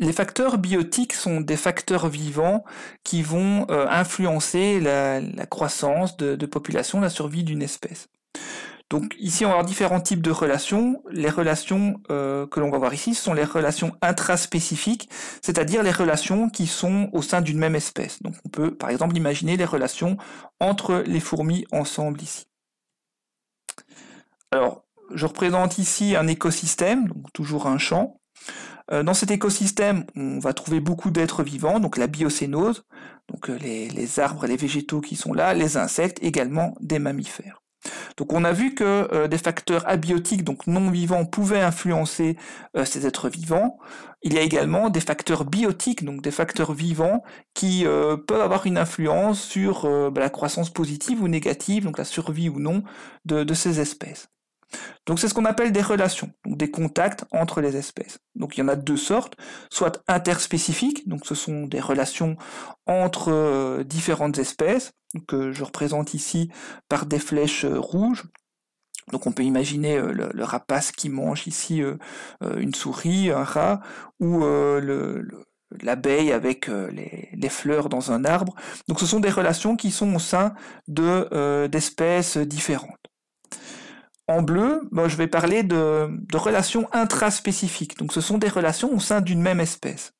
les facteurs biotiques sont des facteurs vivants qui vont euh, influencer la, croissance de, population, la survie d'une espèce. Donc ici, on va avoir différents types de relations. Les relations euh, que l'on va voir ici sont les relations intraspécifiques, c'est-à-dire les relations qui sont au sein d'une même espèce. Donc on peut par exemple imaginer les relations entre les fourmis ensemble ici. Alors, je représente ici un écosystème, donc toujours un champ. Euh, dans cet écosystème, on va trouver beaucoup d'êtres vivants, donc la biocénose, donc euh, les, les, arbres et les végétaux qui sont là, les insectes, également des mammifères. Donc on a vu que euh, des facteurs abiotiques, donc non vivants, pouvaient influencer ces êtres vivants. Il y a également des facteurs biotiques, donc des facteurs vivants, qui peuvent avoir une influence sur bah, la croissance positive ou négative, donc la survie ou non de ces espèces. Donc c'est ce qu'on appelle des relations, des contacts entre les espèces. Donc il y en a deux sortes, soit interspécifiques, donc ce sont des relations entre euh, différentes espèces, que je représente ici par des flèches euh, rouges. Donc on peut imaginer euh, le, rapace qui mange ici une souris, un rat, ou l'abeille avec les, fleurs dans un arbre. Donc ce sont des relations qui sont au sein de d'espèces différentes. En bleu, bah, je vais parler de, relations intraspécifiques. Donc ce sont des relations au sein d'une même espèce.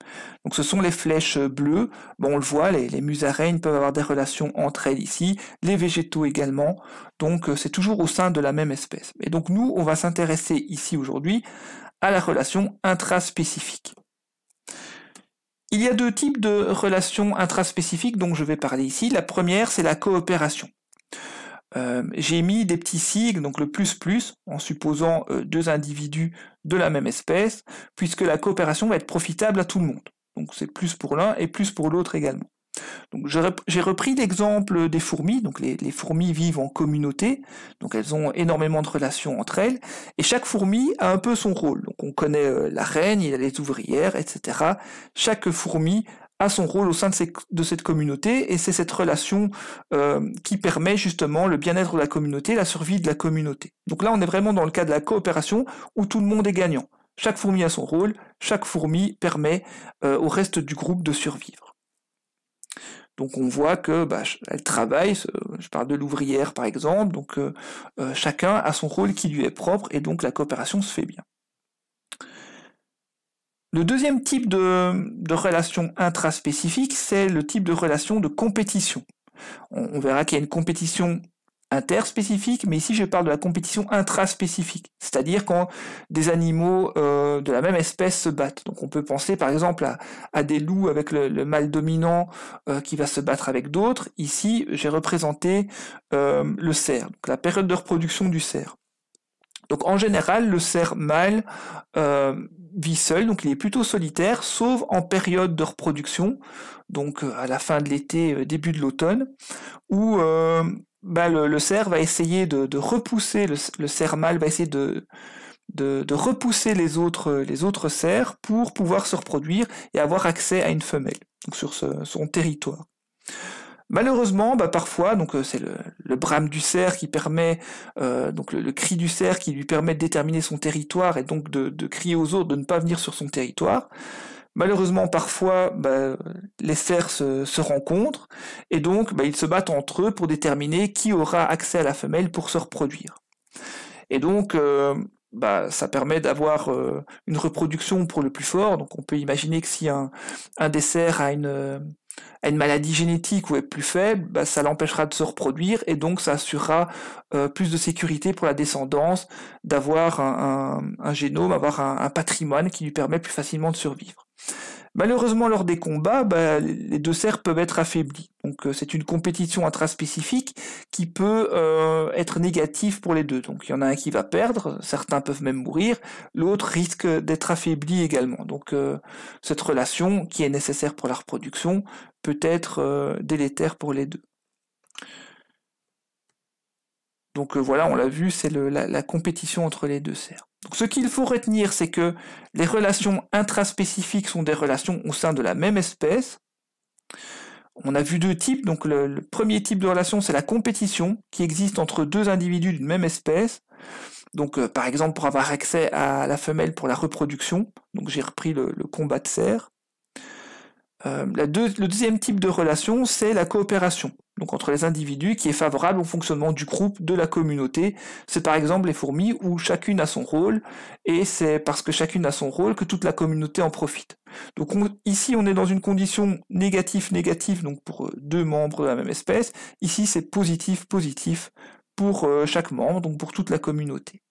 Donc ce sont les flèches bleues. Bon, on le voit, les, les musaraignes peuvent avoir des relations entre elles ici, les végétaux également. Donc euh, c'est toujours au sein de la même espèce. Et donc nous, on va s'intéresser ici aujourd'hui à la relation intraspécifique. Il y a deux types de relations intraspécifiques dont je vais parler ici. La première, c'est la coopération. Euh, j'ai mis des petits sigles, donc le plus plus, en supposant euh, deux individus de la même espèce, puisque la coopération va être profitable à tout le monde. Donc c'est plus pour l'un et plus pour l'autre également. Donc j'ai repris l'exemple des fourmis. Donc les, fourmis vivent en communauté, donc elles ont énormément de relations entre elles, et chaque fourmi a un peu son rôle. Donc on connaît euh, la reine, il y a les ouvrières, etc. Chaque fourmi a son rôle au sein de, de cette communauté et c'est cette relation euh, qui permet justement le bien-être de la communauté, la survie de la communauté. Donc là, on est vraiment dans le cas de la coopération où tout le monde est gagnant. Chaque fourmi a son rôle, chaque fourmi permet euh, au reste du groupe de survivre. Donc on voit que bah, elle travaille, je parle de l'ouvrière par exemple, donc euh, chacun a son rôle qui lui est propre et donc la coopération se fait bien. Le deuxième type de, relation intraspécifique, c'est le type de relation de compétition. On, verra qu'il y a une compétition interspécifique, mais ici je parle de la compétition intraspécifique, c'est-à-dire quand des animaux euh, de la même espèce se battent. Donc on peut penser par exemple à, des loups avec le, mâle dominant euh, qui va se battre avec d'autres. Ici j'ai représenté euh, le cerf, donc la période de reproduction du cerf. Donc en général, le cerf mâle euh, vit seul, donc il est plutôt solitaire, sauf en période de reproduction, donc euh, à la fin de l'été, euh, début de l'automne, où bah, le, cerf va essayer de, repousser, le, cerf mâle va essayer de, repousser les autres, les autres cerfs pour pouvoir se reproduire et avoir accès à une femelle sur son territoire. Malheureusement, bah parfois, donc euh, c'est le, brame du cerf qui permet, euh, donc le, cri du cerf qui lui permet de déterminer son territoire et donc de, crier aux autres de ne pas venir sur son territoire. Malheureusement, parfois, bah, les cerfs se, rencontrent et donc bah, ils se battent entre eux pour déterminer qui aura accès à la femelle pour se reproduire. Et donc, euh, bah, ça permet d'avoir une reproduction pour le plus fort. Donc, on peut imaginer que si un, un des cerfs a une, une maladie génétique ou est plus faible, bah, ça l'empêchera de se reproduire et donc ça assurera euh, plus de sécurité pour la descendance d'avoir un, génome, avoir un patrimoine qui lui permet plus facilement de survivre. Malheureusement, lors des combats, bah, les deux serres peuvent être affaiblies. Donc euh, c'est une compétition intraspécifique qui peut euh, être négative pour les deux. Donc il y en a un qui va perdre, certains peuvent même mourir, l'autre risque d'être affaibli également. Donc euh, cette relation qui est nécessaire pour la reproduction peut être délétère pour les deux. Donc voilà, on l'a vu, c'est la, la compétition entre les deux serres ce qu'il faut retenir, c'est que les relations intraspécifiques sont des relations au sein de la même espèce. On a vu deux types. Donc le, premier type de relation, c'est la compétition qui existe entre deux individus d'une même espèce. Donc euh, par exemple pour avoir accès à la femelle pour la reproduction. Donc j'ai repris le, le combat de cerf. Euh, le deuxième type de relation, c'est la coopération, donc entre les individus, qui est favorable au fonctionnement du groupe, de la communauté. C'est par exemple les fourmis où chacune a son rôle, et c'est parce que chacune a son rôle que toute la communauté en profite. Donc ici, on est dans une condition négative-négative donc pour euh, deux membres de la même espèce. Ici, c'est positif-positif pour euh, chaque membre, donc pour toute la communauté.